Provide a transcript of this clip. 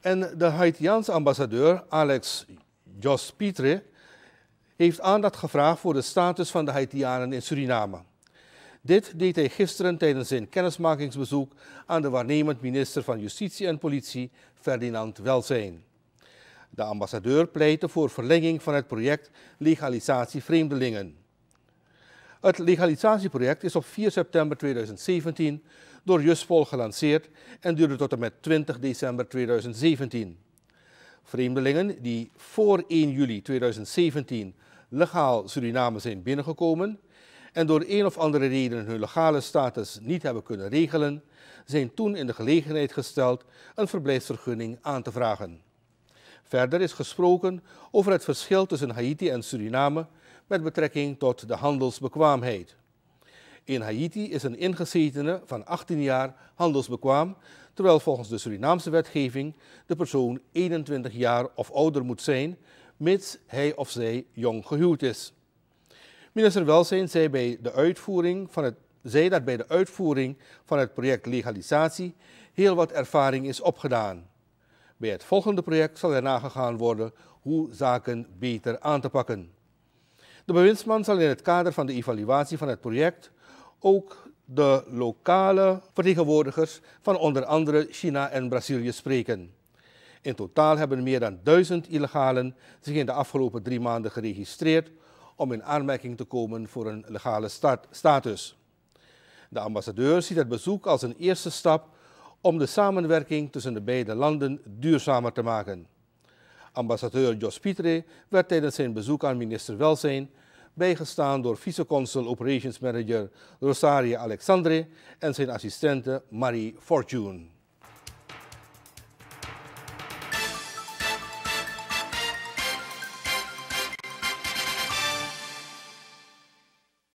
En de Haitiaanse ambassadeur Alex Jos Pietre heeft aandacht gevraagd voor de status van de Haitianen in Suriname. Dit deed hij gisteren tijdens zijn kennismakingsbezoek aan de waarnemend minister van Justitie en Politie, Ferdinand Welzijn. De ambassadeur pleitte voor verlenging van het project Legalisatie Vreemdelingen. Het legalisatieproject is op 4 september 2017 door Juspol gelanceerd en duurde tot en met 20 december 2017. Vreemdelingen die voor 1 juli 2017 legaal Suriname zijn binnengekomen en door een of andere reden hun legale status niet hebben kunnen regelen, zijn toen in de gelegenheid gesteld een verblijfsvergunning aan te vragen. Verder is gesproken over het verschil tussen Haiti en Suriname met betrekking tot de handelsbekwaamheid. In Haiti is een ingezetene van 18 jaar handelsbekwaam, terwijl volgens de Surinaamse wetgeving de persoon 21 jaar of ouder moet zijn, mits hij of zij jong gehuwd is. Minister Welzijn zei, bij de uitvoering van het, zei dat bij de uitvoering van het project legalisatie heel wat ervaring is opgedaan. Bij het volgende project zal er nagegaan worden hoe zaken beter aan te pakken. De bewindsman zal in het kader van de evaluatie van het project ook de lokale vertegenwoordigers van onder andere China en Brazilië spreken. In totaal hebben meer dan duizend illegalen zich in de afgelopen drie maanden geregistreerd om in aanmerking te komen voor een legale status. De ambassadeur ziet het bezoek als een eerste stap om de samenwerking tussen de beide landen duurzamer te maken. Ambassadeur Jos Pietre werd tijdens zijn bezoek aan minister Welzijn bijgestaan door vice-consul operations manager Rosaria Alexandre en zijn assistente Marie Fortune.